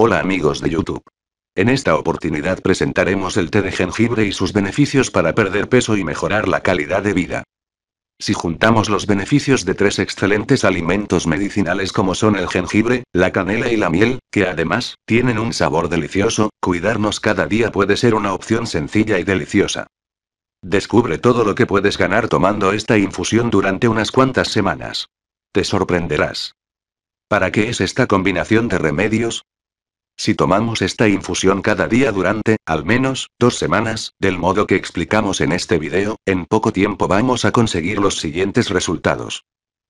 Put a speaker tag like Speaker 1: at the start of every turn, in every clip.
Speaker 1: Hola amigos de YouTube. En esta oportunidad presentaremos el té de jengibre y sus beneficios para perder peso y mejorar la calidad de vida. Si juntamos los beneficios de tres excelentes alimentos medicinales como son el jengibre, la canela y la miel, que además tienen un sabor delicioso, cuidarnos cada día puede ser una opción sencilla y deliciosa. Descubre todo lo que puedes ganar tomando esta infusión durante unas cuantas semanas. Te sorprenderás. ¿Para qué es esta combinación de remedios? Si tomamos esta infusión cada día durante, al menos, dos semanas, del modo que explicamos en este video, en poco tiempo vamos a conseguir los siguientes resultados.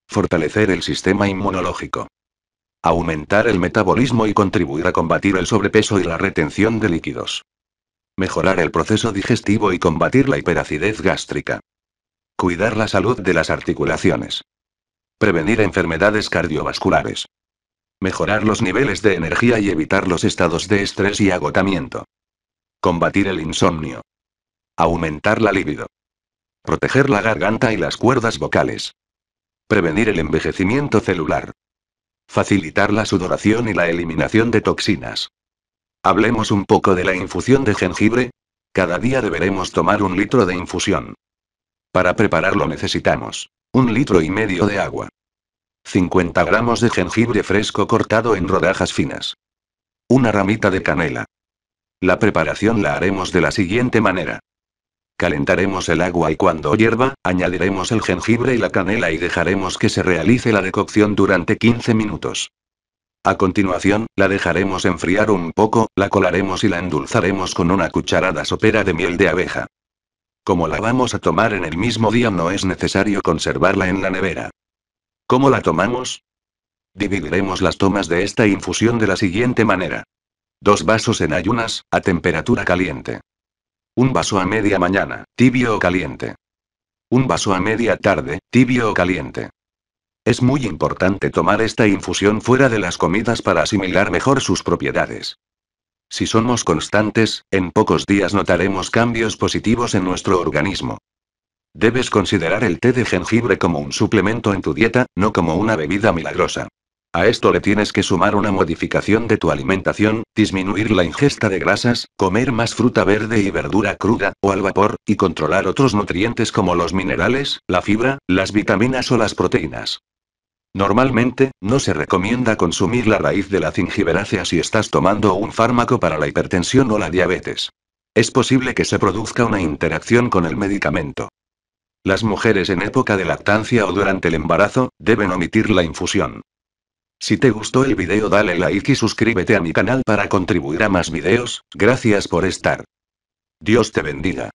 Speaker 1: Fortalecer el sistema inmunológico. Aumentar el metabolismo y contribuir a combatir el sobrepeso y la retención de líquidos. Mejorar el proceso digestivo y combatir la hiperacidez gástrica. Cuidar la salud de las articulaciones. Prevenir enfermedades cardiovasculares mejorar los niveles de energía y evitar los estados de estrés y agotamiento. Combatir el insomnio. Aumentar la libido. Proteger la garganta y las cuerdas vocales. Prevenir el envejecimiento celular. Facilitar la sudoración y la eliminación de toxinas. Hablemos un poco de la infusión de jengibre. Cada día deberemos tomar un litro de infusión. Para prepararlo necesitamos un litro y medio de agua, 50 gramos de jengibre fresco cortado en rodajas finas. Una ramita de canela. La preparación la haremos de la siguiente manera. Calentaremos el agua y cuando hierva, añadiremos el jengibre y la canela y dejaremos que se realice la decocción durante 15 minutos. A continuación, la dejaremos enfriar un poco, la colaremos y la endulzaremos con una cucharada sopera de miel de abeja. Como la vamos a tomar en el mismo día no es necesario conservarla en la nevera. ¿Cómo la tomamos? Dividiremos las tomas de esta infusión de la siguiente manera. Dos vasos en ayunas, a temperatura caliente. Un vaso a media mañana, tibio o caliente. Un vaso a media tarde, tibio o caliente. Es muy importante tomar esta infusión fuera de las comidas para asimilar mejor sus propiedades. Si somos constantes, en pocos días notaremos cambios positivos en nuestro organismo. Debes considerar el té de jengibre como un suplemento en tu dieta, no como una bebida milagrosa. A esto le tienes que sumar una modificación de tu alimentación, disminuir la ingesta de grasas, comer más fruta verde y verdura cruda, o al vapor, y controlar otros nutrientes como los minerales, la fibra, las vitaminas o las proteínas. Normalmente, no se recomienda consumir la raíz de la cingiberácea si estás tomando un fármaco para la hipertensión o la diabetes. Es posible que se produzca una interacción con el medicamento. Las mujeres en época de lactancia o durante el embarazo, deben omitir la infusión. Si te gustó el video dale like y suscríbete a mi canal para contribuir a más videos, gracias por estar. Dios te bendiga.